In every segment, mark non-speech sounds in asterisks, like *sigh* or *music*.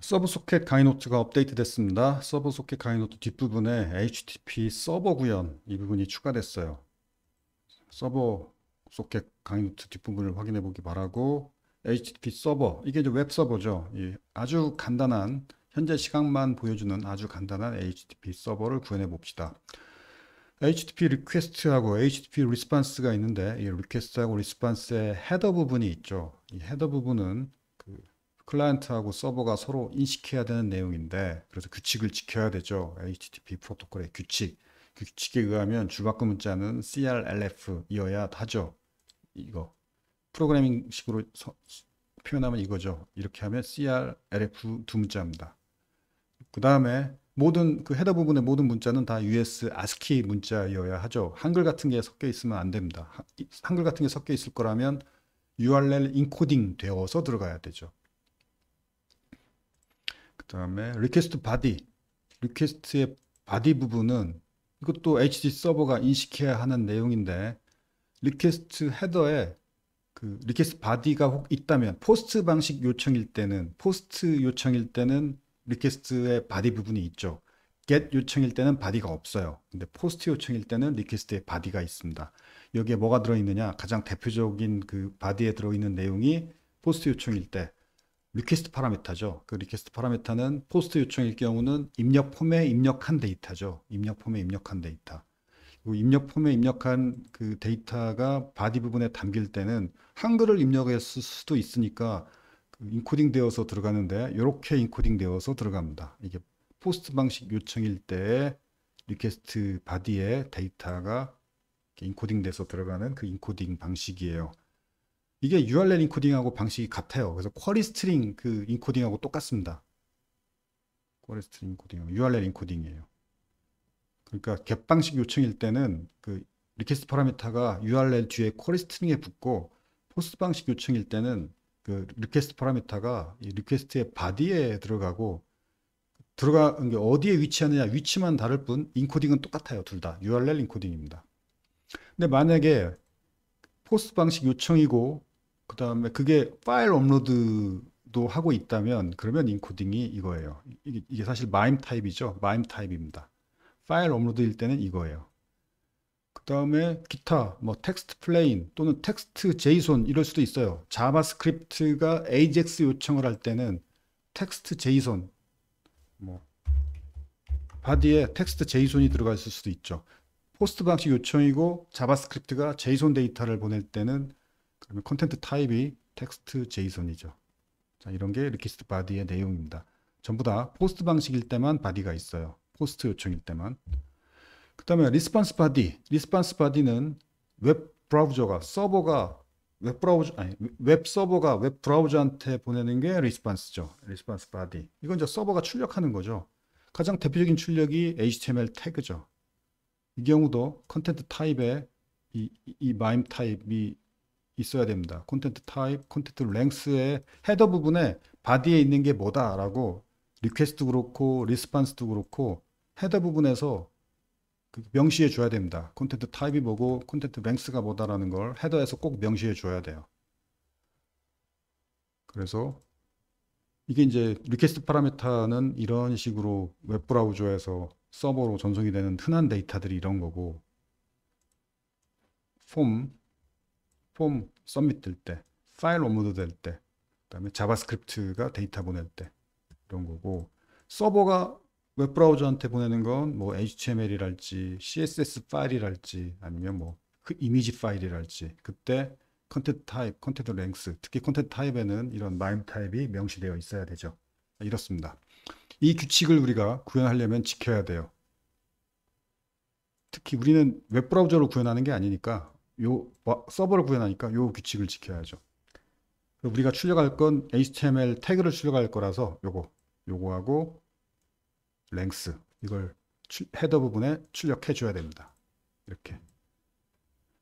서브 소켓 가이노트가 업데이트 됐습니다. 서브 소켓 가이노트 뒷부분에 HTTP 서버 구현 이 부분이 추가됐어요. 서버 소켓 가이노트 뒷부분을 확인해 보기 바라고 HTTP 서버 이게 이제 웹 서버죠. 아주 간단한 현재 시간만 보여주는 아주 간단한 HTTP 서버를 구현해 봅시다. HTTP 리퀘스트하고 HTTP 리스판스가 있는데 이 리퀘스트하고 리스판스의 헤더 부분이 있죠. 이 헤더 부분은 클라이언트하고 서버가 서로 인식해야 되는 내용인데 그래서 규칙을 지켜야 되죠. HTTP 프로토콜의 규칙. 규칙에 의하면 줄바꿈 문자는 CRLF이어야 하죠. 이거 프로그래밍식으로 서, 표현하면 이거죠. 이렇게 하면 CRLF 두 문자입니다. 그 다음에 모든 그 헤더 부분의 모든 문자는 다 US ASCII 문자여야 하죠. 한글 같은 게 섞여 있으면 안 됩니다. 한글 같은 게 섞여 있을 거라면 URL 인코딩 되어서 들어가야 되죠. 그다음에 리퀘스트 바디 리퀘스트의 바디 부분은 이것도 HD 서버가 인식해야 하는 내용인데 리퀘스트 헤더에 그 리퀘스트 바디가 혹 있다면 포스트 방식 요청일 때는 포스트 요청일 때는 리퀘스트의 바디 부분이 있죠. get 요청일 때는 바디가 없어요. 근데 포스트 요청일 때는 리퀘스트의 바디가 있습니다. 여기에 뭐가 들어 있느냐? 가장 대표적인 그 바디에 들어 있는 내용이 포스트 요청일 때 리퀘스트 파라미터죠그 리퀘스트 파라미터는 포스트 요청일 경우는 입력 폼에 입력한 데이터죠. 입력 폼에 입력한 데이터. 그 입력 폼에 입력한 그 데이터가 바디 부분에 담길 때는 한글을 입력했을 수도 있으니까 그 인코딩 되어서 들어가는데 이렇게 인코딩 되어서 들어갑니다. 이게 포스트 방식 요청일 때 리퀘스트 바디에 데이터가 인코딩 돼서 들어가는 그 인코딩 방식이에요. 이게 URL 인코딩하고 방식이 같아요. 그래서 쿼리 스트링 그 인코딩하고 똑같습니다. 쿼리 스트링 인코딩, URL 인코딩이에요. 그러니까 get 방식 요청일 때는 그 리퀘스트 파라미터가 URL 뒤에 쿼리 스트링에 붙고 포스트 방식 요청일 때는 그 리퀘스트 파라미터가 이 리퀘스트의 바디에 들어가고 들어가는 게 어디에 위치하느냐 위치만 다를 뿐 인코딩은 똑같아요 둘 다 URL 인코딩입니다 근데 만약에 포스트 방식 요청이고 그 다음에 그게 파일 업로드도 하고 있다면 그러면 인코딩이 이거예요. 이게, 이게 사실 마임 타입이죠. 마임 타입입니다. 파일 업로드일 때는 이거예요. 그 다음에 기타, 뭐 텍스트 플레인 또는 텍스트 제이손 이럴 수도 있어요. 자바스크립트가 AJAX 요청을 할 때는 텍스트 제이손 뭐 바디에 텍스트 제이손이 들어가 있을 수도 있죠. 포스트 방식 요청이고 자바스크립트가 제이손 데이터를 보낼 때는 그러면 컨텐트 타입이 텍스트 제이슨이죠. 자, 이런 게 리퀘스트 바디의 내용입니다. 전부 다 포스트 방식일 때만 바디가 있어요. 포스트 요청일 때만. 그 다음에 리스판스 바디. 리스판스 바디는 웹 브라우저가 서버가 웹 브라우저 아니 웹 서버가 웹 브라우저한테 보내는 게 리스판스죠. 리스판스 바디. 이건 이제 서버가 출력하는 거죠. 가장 대표적인 출력이 HTML 태그죠. 이 경우도 컨텐트 타입에 이, 이 마임 타입이 있어야 됩니다. 콘텐트 타입, 콘텐트 랭스의 헤더 부분에 바디에 있는 게 뭐다라고 리퀘스트 그렇고 리스판스도 그렇고 헤더 부분에서 그 명시해 줘야 됩니다. 콘텐트 타입이 뭐고 콘텐트 랭스가 뭐다라는 걸 헤더에서 꼭 명시해 줘야 돼요. 그래서 이게 이제 리퀘스트 파라메타는 이런 식으로 웹 브라우저에서 서버로 전송이 되는 흔한 데이터들이 이런 거고 폼폼 서밋 될 때, 파일 업로드 될 때, 그다음에 자바스크립트가 데이터 보낼 때 이런 거고 서버가 웹 브라우저한테 보내는 건 뭐 HTML이랄지 CSS 파일이랄지 아니면 뭐 그 이미지 파일이랄지 그때 컨텐츠 타입, 컨텐츠 랭스, 특히 컨텐츠 타입에는 이런 마임 타입이 명시되어 있어야 되죠. 이렇습니다. 이 규칙을 우리가 구현하려면 지켜야 돼요. 특히 우리는 웹브라우저로 구현하는 게 아니니까 요 서버를 구현하니까 요 규칙을 지켜야죠. 그리고 우리가 출력할 건 HTML 태그를 출력할 거라서 요거 요거하고 랭스 이걸 출, 헤더 부분에 출력해 줘야 됩니다. 이렇게.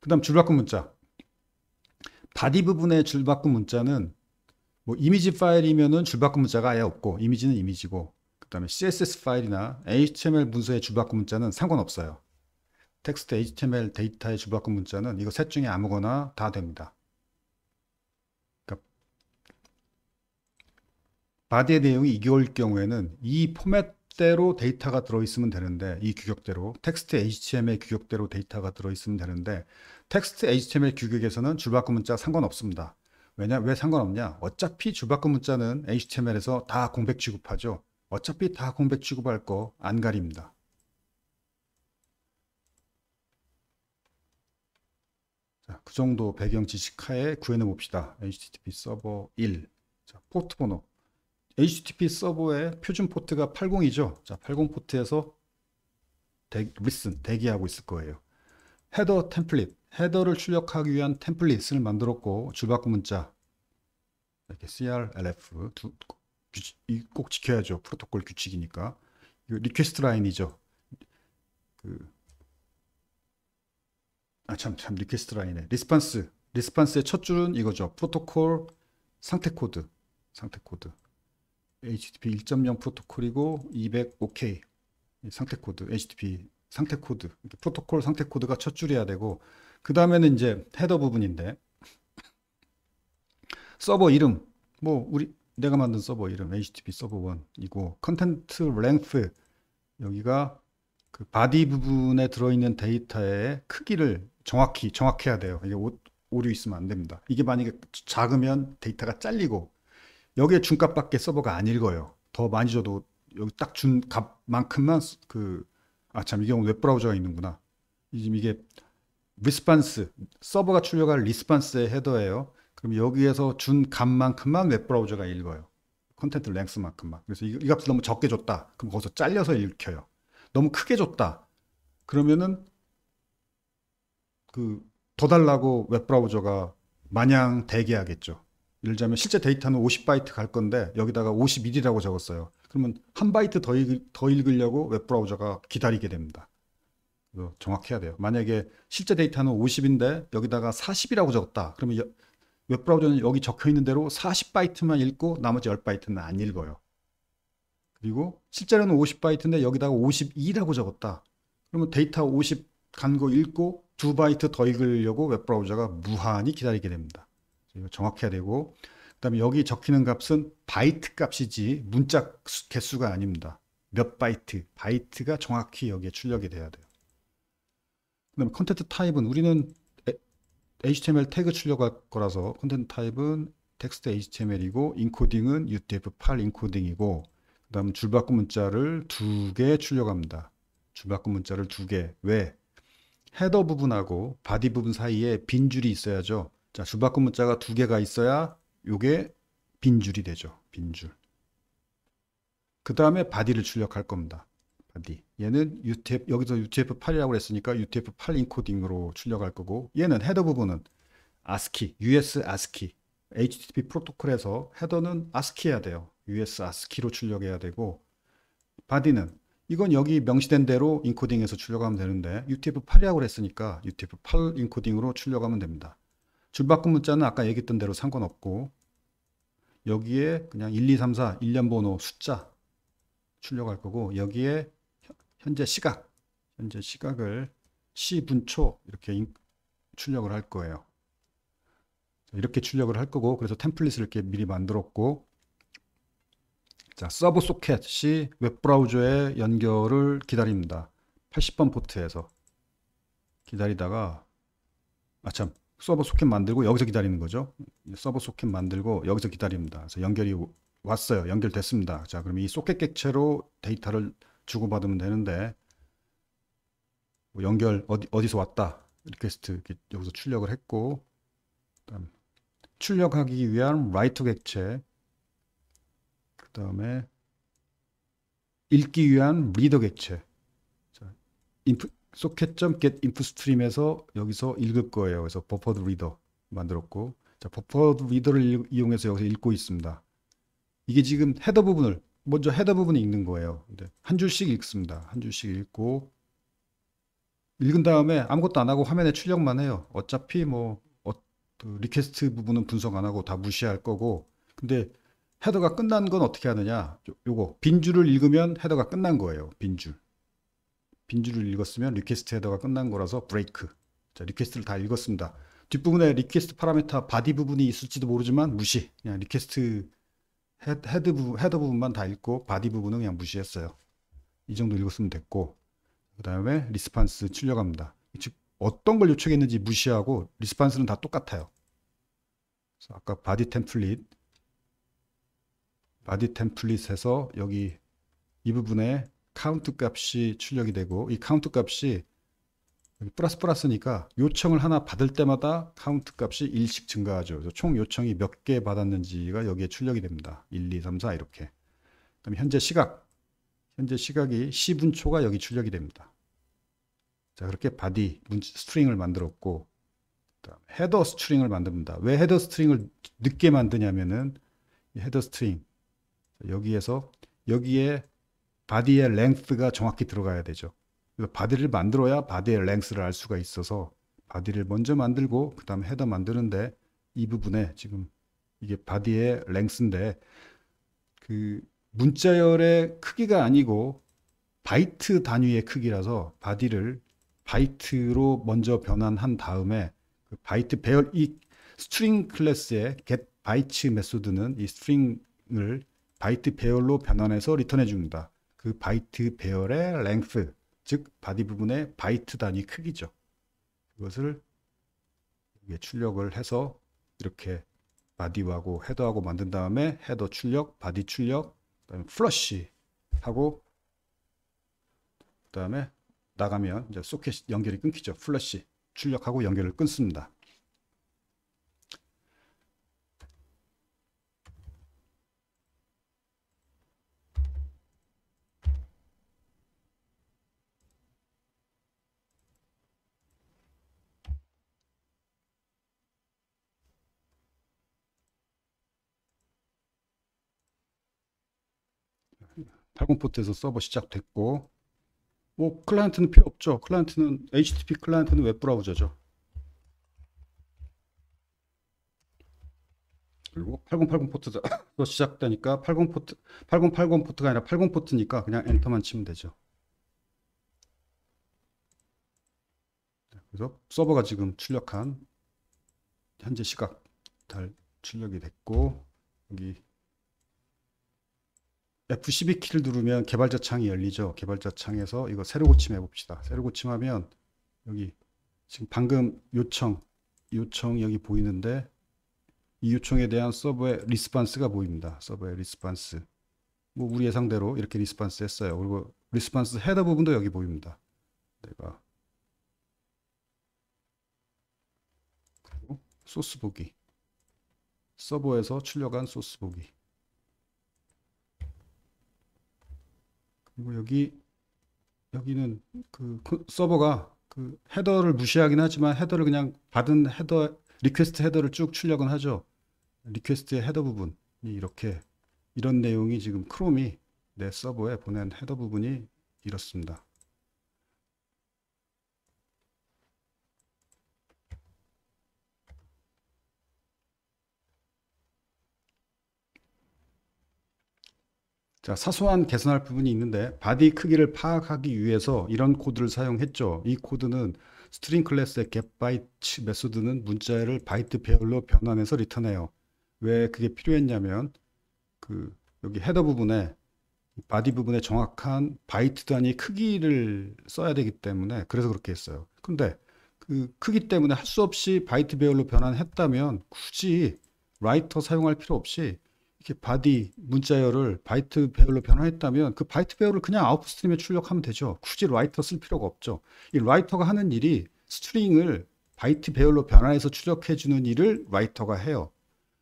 그다음 줄바꿈 문자. 바디 부분의 줄바꿈 문자는 뭐 이미지 파일이면은 줄바꿈 문자가 아예 없고 이미지는 이미지고 그다음에 CSS 파일이나 HTML 문서의 줄바꿈 문자는 상관없어요. 텍스트 HTML 데이터의 주박금 문자는 이거 셋 중에 아무거나 다 됩니다. 그러니까 바디의 내용이 2개월 경우에는 이 포맷대로 데이터가 들어있으면 되는데 이 규격대로 텍스트 HTML 규격대로 데이터가 들어있으면 되는데 텍스트 HTML 규격에서는 주바꿈 문자 상관없습니다. 왜냐 왜 상관없냐 어차피 주바꿈 문자는 HTML에서 다 공백 취급하죠. 어차피 다 공백 취급할 거 안 가립니다. 자, 그 정도 배경 지식 하에 구현해 봅시다. HTTP 서버 1. 자, 포트 번호. HTTP 서버의 표준 포트가 80이죠. 자, 80 포트에서 대, 리슨, 대기하고 있을 거예요. 헤더 템플릿. 헤더를 출력하기 위한 템플릿을 만들었고, 줄바꿈 문자. 이렇게 CRLF. 두, 꼭 지켜야죠. 프로토콜 규칙이니까. 리퀘스트 라인이죠. 그 아참 참 리퀘스트 라인에 리스판스 리스판스의 첫 줄은 이거죠 프로토콜 상태 코드 상태 코드 HTTP 1.0 프로토콜이고 200 OK 상태 코드 HTTP 상태 코드 그러니까 프로토콜 상태 코드가 첫 줄이어야 되고 그 다음에는 이제 헤더 부분인데 서버 이름 뭐 우리 내가 만든 서버 이름 HTTP 서버 1이고 컨텐트 랭프 여기가 그 바디 부분에 들어있는 데이터의 크기를 정확히 정확해야 돼요. 이게 오, 오류 있으면 안 됩니다. 이게 만약에 작으면 데이터가 잘리고 여기에 중값밖에 서버가 안 읽어요. 더 많이 줘도 여기 딱 준 값만큼만 그아참이 경우 웹 브라우저가 있는구나. 지금 이게 리스판스 서버가 출력할 리스판스의 헤더예요. 그럼 여기에서 준 값만큼만 웹 브라우저가 읽어요. 컨텐트 랭스만큼만. 그래서 이, 이 값을 너무 적게 줬다. 그럼 거기서 잘려서 읽혀요. 너무 크게 줬다. 그러면은 그 더 달라고 웹브라우저가 마냥 대기 하겠죠. 예를 들자면 실제 데이터는 50바이트 갈 건데 여기다가 51이라고 적었어요. 그러면 한 바이트 더, 읽, 더 읽으려고 웹브라우저가 기다리게 됩니다. 정확해야 돼요. 만약에 실제 데이터는 50인데 여기다가 40이라고 적었다. 그러면 웹브라우저는 여기 적혀 있는 대로 40바이트만 읽고 나머지 10바이트는 안 읽어요. 그리고 실제로는 50바이트인데 여기다가 52라고 적었다. 그러면 데이터 50 간 거 읽고 2바이트 더 읽으려고 웹브라우저가 무한히 기다리게 됩니다. 정확해야 되고 그 다음에 여기 적히는 값은 바이트 값이지 문자 개수가 아닙니다. 몇 바이트, 바이트가 정확히 여기에 출력이 돼야 돼요. 그 다음에 컨텐트 타입은 우리는 HTML 태그 출력할 거라서 컨텐트 타입은 텍스트 HTML이고 인코딩은 UTF-8 인코딩이고 그 다음 줄바꿈 문자를 두 개 출력합니다. 줄바꿈 문자를 두 개. 왜? 헤더 부분하고 바디 부분 사이에 빈 줄이 있어야죠. 자, 줄바꿈 문자가 두 개가 있어야 요게 빈 줄이 되죠. 빈 줄. 그 다음에 바디를 출력할 겁니다. 바디. 얘는 UTF, 여기서 UTF-8이라고 그랬으니까 UTF-8 인코딩으로 출력할 거고, 얘는 헤더 부분은 ASCII, US ASCII, HTTP 프로토콜에서 헤더는 ASCII 해야 돼요. US ASCII로 출력해야 되고 바디는 이건 여기 명시된 대로 인코딩해서 출력하면 되는데 UTF-8이라고 했으니까 UTF-8 인코딩으로 출력하면 됩니다. 줄바꿈 문자는 아까 얘기했던 대로 상관없고 여기에 그냥 1, 2, 3, 4, 1년 번호 숫자 출력할 거고 여기에 현재 시각, 현재 시각을 시, 분초 이렇게 출력을 할 거예요. 이렇게 출력을 할 거고 그래서 템플릿을 이렇게 미리 만들었고 자, 서버 소켓이 웹브라우저에 연결을 기다립니다. 80번 포트에서 기다리다가 아참 서버 소켓 만들고 여기서 기다리는 거죠. 서버 소켓 만들고 여기서 기다립니다. 그래서 연결이 왔어요. 연결됐습니다. 자, 그럼 이 소켓 객체로 데이터를 주고받으면 되는데 뭐 연결 어디, 어디서 왔다 리퀘스트 여기서 출력을 했고 그다음 출력하기 위한 라이트 객체 그 다음에 읽기 위한 리더 개체 자, 인프, socket.get info stream에서 여기서 읽을 거예요. 그래서 버퍼드 리더 만들었고, 자, 버퍼드 리더를 이용해서 여기서 읽고 있습니다. 이게 지금 헤더 부분을, 먼저 헤더 부분을 읽는 거예요. 근데 한 줄씩 읽습니다. 한 줄씩 읽고, 읽은 다음에 아무것도 안 하고 화면에 출력만 해요. 어차피 뭐, 어, 그 리퀘스트 부분은 분석 안 하고 다 무시할 거고, 근데 헤더가 끝난 건 어떻게 하느냐 요거 빈줄을 읽으면 헤더가 끝난 거예요 빈줄 빈줄을 읽었으면 리퀘스트 헤더가 끝난 거라서 브레이크 자 리퀘스트를 다 읽었습니다 뒷부분에 리퀘스트 파라메터 바디 부분이 있을지도 모르지만 무시 그냥 리퀘스트 헤드, 부분, 헤더 부분만 다 읽고 바디 부분은 그냥 무시했어요 이 정도 읽었으면 됐고 그 다음에 리스판스 출력합니다 즉 어떤 걸 요청했는지 무시하고 리스판스는 다 똑같아요 아까 바디 템플릿 바디 템플릿에서 여기 이 부분에 카운트 값이 출력이 되고 이 카운트 값이 플러스 플러스니까 요청을 하나 받을 때마다 카운트 값이 일씩 증가하죠. 총 요청이 몇 개 받았는지가 여기에 출력이 됩니다. 1, 2, 3, 4 이렇게. 그럼 현재 시각, 현재 시각이 시분초가 여기 출력이 됩니다. 자 그렇게 바디 스트링을 만들었고 헤더 스트링을 만듭니다. 왜 헤더 스트링을 늦게 만드냐면은 헤더 스트링 여기에서 여기에 바디의 랭스가 정확히 들어가야 되죠. 그래서 바디를 만들어야 바디의 랭스를 알 수가 있어서 바디를 먼저 만들고 그 다음에 헤더 만드는데 이 부분에 지금 이게 바디의 랭스인데 그 문자열의 크기가 아니고 바이트 단위의 크기라서 바디를 바이트로 먼저 변환한 다음에 그 바이트 배열 이 스트링 클래스의 get byte 메소드는 이 스트링을 바이트 배열로 변환해서 리턴해 줍니다. 그 바이트 배열의 length, 즉 바디 부분의 바이트 단위 크기죠. 그것을 위에 출력을 해서 이렇게 바디하고 헤더하고 만든 다음에 헤더 출력, 바디 출력, 그다음에 플러시 하고 그다음에 나가면 이제 소켓 연결이 끊기죠. 플러시 출력하고 연결을 끊습니다. 80 포트에서 서버 시작됐고 뭐 클라이언트는 필요 없죠. 클라이언트는 HTTP 클라이언트는 웹 브라우저죠. 그리고 8080포트도 *laughs* 시작되니까 80 포트 8080 포트가 아니라 80 포트니까 그냥 엔터만 치면 되죠. 네, 그래서 서버가 지금 출력한 현재 시각 달 출력이 됐고 여기 F12키를 그러니까 누르면 개발자 창이 열리죠. 개발자 창에서 이거 새로 고침 해봅시다. 새로 고침하면 여기 지금 방금 요청, 요청 여기 보이는데 이 요청에 대한 서버의 리스판스가 보입니다. 서버의 리스판스. 뭐 우리 예상대로 이렇게 리스판스 했어요. 그리고 리스판스 헤더 부분도 여기 보입니다. 내가 소스 보기. 서버에서 출력한 소스 보기. 그리고 여기 여기는 그, 그 서버가 그 헤더를 무시하긴 하지만 헤더를 그냥 받은 헤더 리퀘스트 헤더를 쭉 출력은 하죠. 리퀘스트의 헤더 부분이 이렇게 이런 내용이 지금 크롬이 내 서버에 보낸 헤더 부분이 이렇습니다. 자, 사소한 개선할 부분이 있는데 바디 크기를 파악하기 위해서 이런 코드를 사용했죠. 이 코드는 스트링 클래스의 getByte 메소드는 문자를 바이트 배열로 변환해서 리턴해요. 왜 그게 필요했냐면 그 여기 헤더 부분에 바디 부분에 정확한 바이트 단위 크기를 써야 되기 때문에 그래서 그렇게 했어요. 근데 그 크기 때문에 할 수 없이 바이트 배열로 변환했다면 굳이 라이터 사용할 필요 없이 이렇게 바디 문자열을 바이트 배열로 변환했다면 그 바이트 배열을 그냥 아웃풋 스트림에 출력하면 되죠. 굳이 라이터 쓸 필요가 없죠. 이 라이터가 하는 일이 스트링을 바이트 배열로 변환해서 출력해 주는 일을 라이터가 해요.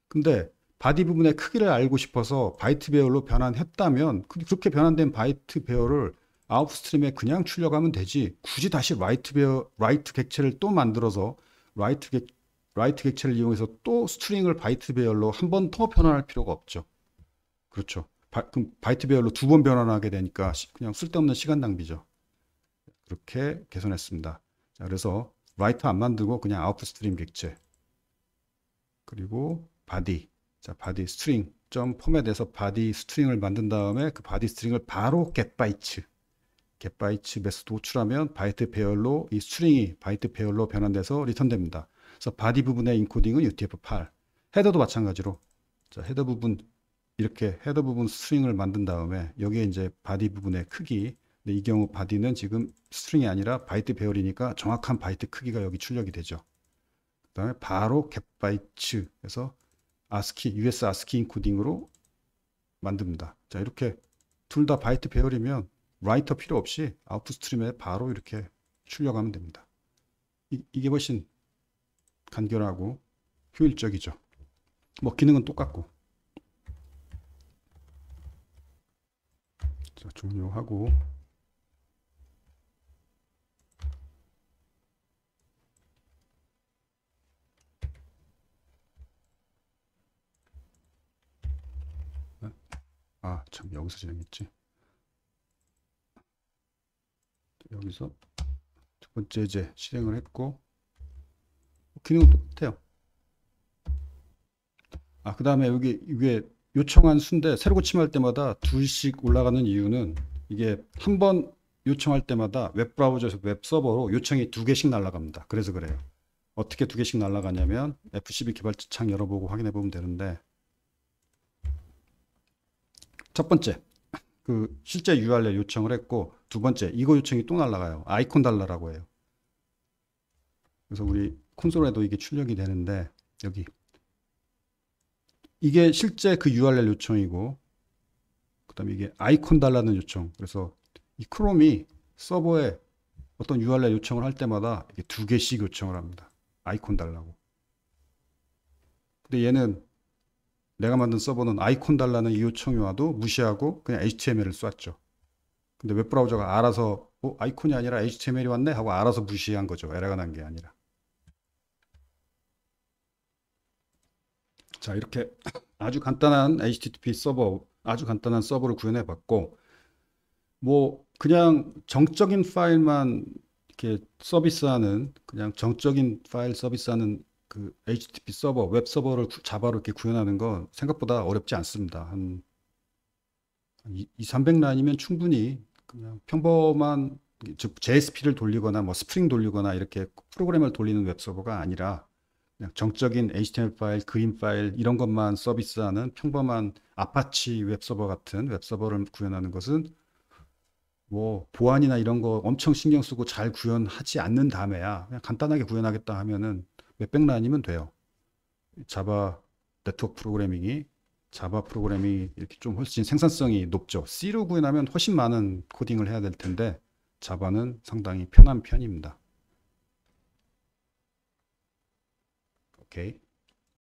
근데 바디 부분의 크기를 알고 싶어서 바이트 배열로 변환했다면 그 그렇게 변환된 바이트 배열을 아웃풋 스트림에 그냥 출력하면 되지 굳이 다시 라이트 배열 라이트 객체를 또 만들어서 라이트 객체 라이트 객체를 이용해서 또 스트링을 바이트 배열로 한 번 더 변환할 필요가 없죠. 그렇죠. 바, 그럼 바이트 배열로 두 번 변환하게 되니까 그냥 쓸데없는 시간 낭비죠. 그렇게 개선했습니다. 자, 그래서 라이트 안 만들고 그냥 아웃풋 스트림 객체 그리고 바디 자 바디 스트링 점 포맷에서 바디 스트링을 만든 다음에 그 바디 스트링을 바로 겟바이츠 겟바이츠 메소드 호출하면 바이트 배열로 이 스트링이 바이트 배열로 변환돼서 리턴됩니다. 그래서 바디 부분의 인코딩은 UTF-8. 헤더도 마찬가지로 자, 헤더 부분 이렇게 헤더 부분 스트링을 만든 다음에 여기에 이제 바디 부분의 크기 근데 이 경우 바디는 지금 스트링이 아니라 바이트 배열이니까 정확한 바이트 크기가 여기 출력이 되죠. 그 다음에 바로 갭바이츠 해서 아스키, US 아스키 인코딩으로 만듭니다. 자 이렇게 둘 다 바이트 배열이면 라이터 필요 없이 아웃풋 스트림에 바로 이렇게 출력하면 됩니다. 이, 이게 훨씬 간결하고 효율적이죠. 뭐 기능은 똑같고. 자, 종료하고 아, 참 여기서 진행했지. 여기서 첫 번째 이제 실행을 했고 기능은 똑같아요. 아, 그 다음에 여기 위에 요청한 수인데 새로 고침할 때마다 둘씩 올라가는 이유는 이게 한 번 요청할 때마다 웹브라우저에서 웹서버로 요청이 두 개씩 날라갑니다. 그래서 그래요. 어떻게 두 개씩 날라가냐면 f c b 개발자 창 열어보고 확인해 보면 되는데 첫 번째 그 실제 URL 요청을 했고 두 번째 이거 요청이 또 날라가요. 아이콘 달라라고 해요. 그래서 우리 콘솔에도 이게 출력이 되는데 여기 이게 실제 그 URL 요청이고 그 다음에 이게 아이콘 달라는 요청 그래서 이 크롬이 서버에 어떤 URL 요청을 할 때마다 이게 두 개씩 요청을 합니다 아이콘 달라고 근데 얘는 내가 만든 서버는 아이콘 달라는 이 요청이 와도 무시하고 그냥 HTML을 쐈죠 근데 웹브라우저가 알아서 어, 아이콘이 아니라 HTML이 왔네 하고 알아서 무시한 거죠 에러가 난 게 아니라 자 이렇게 아주 간단한 HTTP 서버 아주 간단한 서버를 구현해 봤고 뭐 그냥 정적인 파일만 이렇게 서비스하는 그냥 정적인 파일 서비스하는 그 HTTP 서버 웹 서버를 자바로 이렇게 구현하는 건 생각보다 어렵지 않습니다. 한 2, 300라인이면 충분히 그냥 평범한 즉 JSP를 돌리거나 뭐 스프링 돌리거나 이렇게 프로그램을 돌리는 웹 서버가 아니라 그냥 정적인 HTML 파일, 그림 파일 이런 것만 서비스하는 평범한 아파치 웹서버 같은 웹서버를 구현하는 것은 뭐 보안이나 이런 거 엄청 신경 쓰고 잘 구현하지 않는 다음에야 그냥 간단하게 구현하겠다 하면은 몇백 라인이면 돼요. 자바 네트워크 프로그래밍이 자바 프로그래밍이 이렇게 좀 훨씬 생산성이 높죠. C로 구현하면 훨씬 많은 코딩을 해야 될 텐데 자바는 상당히 편한 편입니다. Okay